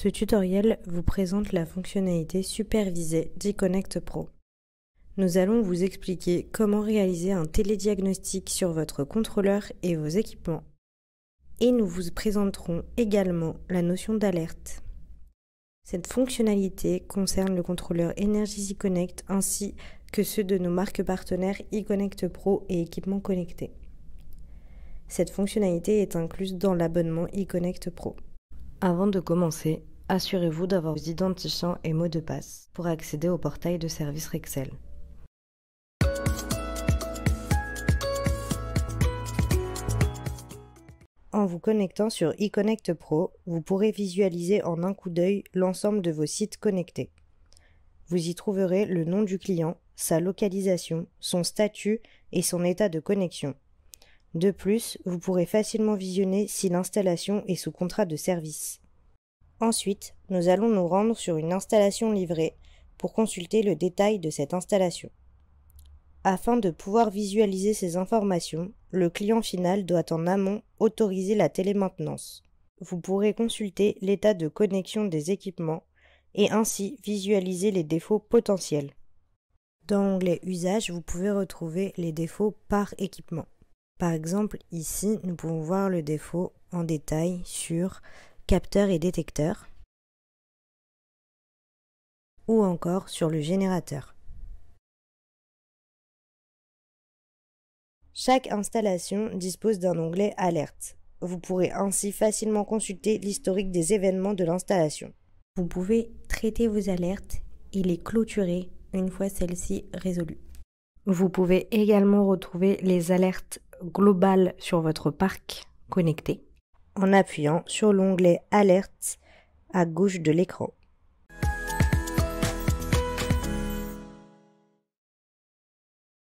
Ce tutoriel vous présente la fonctionnalité supervisée d'eConnect Pro. Nous allons vous expliquer comment réaliser un télédiagnostic sur votre contrôleur et vos équipements. Et nous vous présenterons également la notion d'alerte. Cette fonctionnalité concerne le contrôleur Energy Connect ainsi que ceux de nos marques partenaires eConnect Pro et équipements connectés. Cette fonctionnalité est incluse dans l'abonnement eConnect Pro. Avant de commencer, assurez-vous d'avoir vos identifiants et mots de passe pour accéder au portail de service Rexel. En vous connectant sur eConnect Pro, vous pourrez visualiser en un coup d'œil l'ensemble de vos sites connectés. Vous y trouverez le nom du client, sa localisation, son statut et son état de connexion. De plus, vous pourrez facilement visionner si l'installation est sous contrat de service. Ensuite, nous allons nous rendre sur une installation livrée pour consulter le détail de cette installation. Afin de pouvoir visualiser ces informations, le client final doit en amont autoriser la télémaintenance. Vous pourrez consulter l'état de connexion des équipements et ainsi visualiser les défauts potentiels. Dans l'onglet Usage, vous pouvez retrouver les défauts par équipement. Par exemple, ici, nous pouvons voir le défaut en détail sur capteur et détecteur ou encore sur le générateur. Chaque installation dispose d'un onglet Alerte. Vous pourrez ainsi facilement consulter l'historique des événements de l'installation. Vous pouvez traiter vos alertes et les clôturer une fois celles-ci résolues. Vous pouvez également retrouver les alertes globales sur votre parc connecté en appuyant sur l'onglet Alerte à gauche de l'écran.